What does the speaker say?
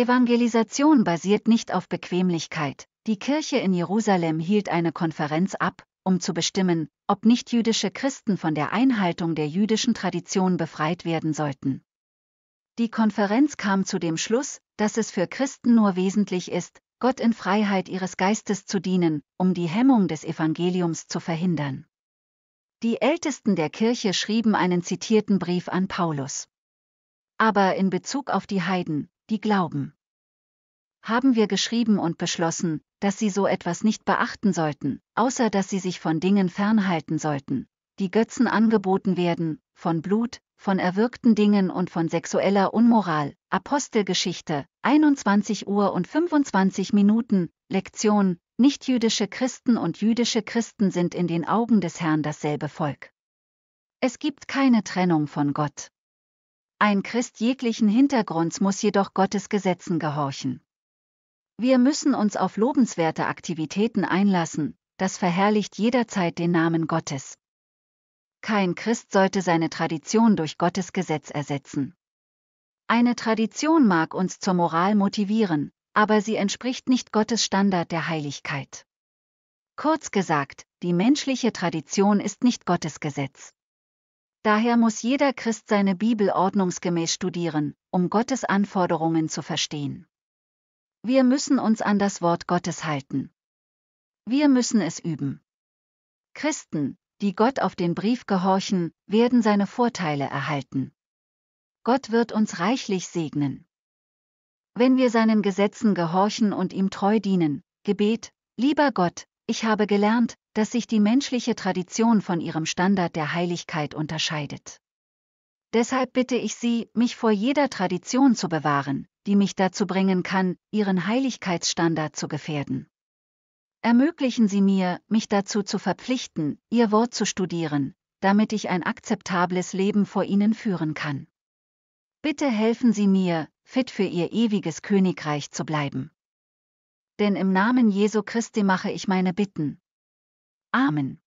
Evangelisation basiert nicht auf Bequemlichkeit. Die Kirche in Jerusalem hielt eine Konferenz ab, um zu bestimmen, ob nicht jüdische Christen von der Einhaltung der jüdischen Tradition befreit werden sollten. Die Konferenz kam zu dem Schluss, dass es für Christen nur wesentlich ist, Gott in Freiheit ihres Geistes zu dienen, um die Hemmung des Evangeliums zu verhindern. Die Ältesten der Kirche schrieben einen zitierten Brief an Paulus. Aber in Bezug auf die Heiden, die glauben. Haben wir geschrieben und beschlossen, dass sie so etwas nicht beachten sollten, außer dass sie sich von Dingen fernhalten sollten, die Götzen angeboten werden, von Blut, von erwürgten Dingen und von sexueller Unmoral. Apostelgeschichte, 21 Uhr und 25 Minuten, Lektion, nichtjüdische Christen und jüdische Christen sind in den Augen des Herrn dasselbe Volk. Es gibt keine Trennung von Gott. Ein Christ jeglichen Hintergrunds muss jedoch Gottes Gesetzen gehorchen. Wir müssen uns auf lobenswerte Aktivitäten einlassen, das verherrlicht jederzeit den Namen Gottes. Kein Christ sollte seine Tradition durch Gottes Gesetz ersetzen. Eine Tradition mag uns zur Moral motivieren, aber sie entspricht nicht Gottes Standard der Heiligkeit. Kurz gesagt, die menschliche Tradition ist nicht Gottes Gesetz. Daher muss jeder Christ seine Bibel ordnungsgemäß studieren, um Gottes Anforderungen zu verstehen. Wir müssen uns an das Wort Gottes halten. Wir müssen es üben. Christen, die Gott auf den Brief gehorchen, werden seine Vorteile erhalten. Gott wird uns reichlich segnen. Wenn wir seinen Gesetzen gehorchen und ihm treu dienen, Gebet, lieber Gott, ich habe gelernt, dass sich die menschliche Tradition von ihrem Standard der Heiligkeit unterscheidet. Deshalb bitte ich Sie, mich vor jeder Tradition zu bewahren, die mich dazu bringen kann, Ihren Heiligkeitsstandard zu gefährden. Ermöglichen Sie mir, mich dazu zu verpflichten, Ihr Wort zu studieren, damit ich ein akzeptables Leben vor Ihnen führen kann. Bitte helfen Sie mir, fit für Ihr ewiges Königreich zu bleiben. Denn im Namen Jesu Christi mache ich meine Bitten, Amen.